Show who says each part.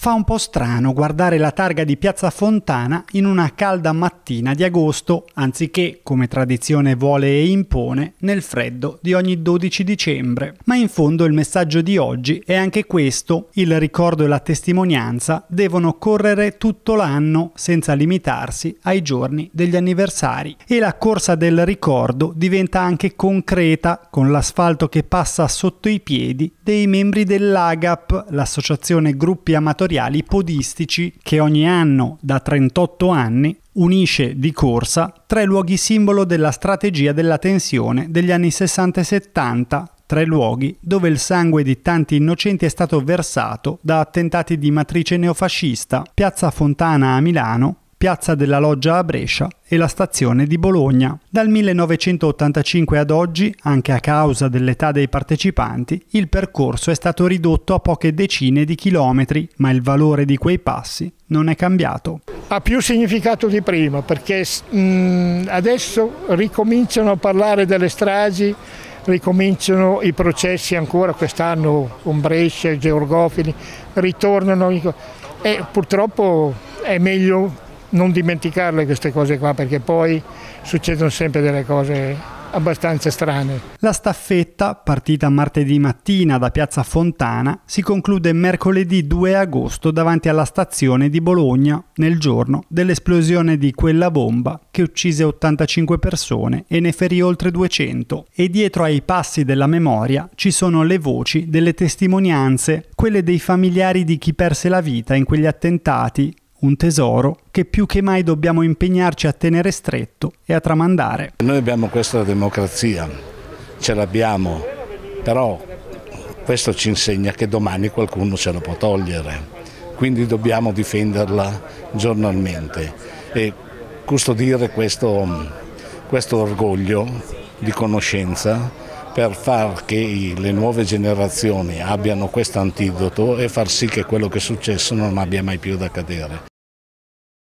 Speaker 1: Fa un po' strano guardare la targa di Piazza Fontana in una calda mattina di agosto, anziché, come tradizione vuole e impone, nel freddo di ogni 12 dicembre. Ma in fondo il messaggio di oggi è anche questo, il ricordo e la testimonianza devono correre tutto l'anno senza limitarsi ai giorni degli anniversari. E la corsa del ricordo diventa anche concreta con l'asfalto che passa sotto i piedi dei membri dell'AGAP, l'associazione gruppi amatoriali territoriali podistici che ogni anno, da 38 anni, unisce di corsa tre luoghi simbolo della strategia della tensione degli anni 60 e 70, tre luoghi dove il sangue di tanti innocenti è stato versato da attentati di matrice neofascista, Piazza Fontana a Milano Piazza della Loggia a Brescia e la stazione di Bologna. Dal 1985 ad oggi, anche a causa dell'età dei partecipanti, il percorso è stato ridotto a poche decine di chilometri, ma il valore di quei passi non è cambiato.
Speaker 2: Ha più significato di prima perché mh, mm, adesso ricominciano a parlare delle stragi ricominciano i processi ancora quest'anno con Brescia, Georgofili, ritornano e purtroppo è meglio non dimenticarle queste cose qua perché poi succedono sempre delle cose abbastanza strane.
Speaker 1: La staffetta, partita martedì mattina da Piazza Fontana, si conclude mercoledì 2 agosto davanti alla stazione di Bologna, nel giorno dell'esplosione di quella bomba che uccise 85 persone e ne ferì oltre 200. E dietro ai passi della memoria ci sono le voci delle testimonianze, quelle dei familiari di chi perse la vita in quegli attentati un tesoro che più che mai dobbiamo impegnarci a tenere stretto e a tramandare.
Speaker 3: Noi abbiamo questa democrazia, ce l'abbiamo, però questo ci insegna che domani qualcuno ce la può togliere, quindi dobbiamo difenderla giornalmente e custodire questo, questo orgoglio di conoscenza per far che le nuove generazioni abbiano questo antidoto e far sì che quello che è successo non abbia mai più da cadere.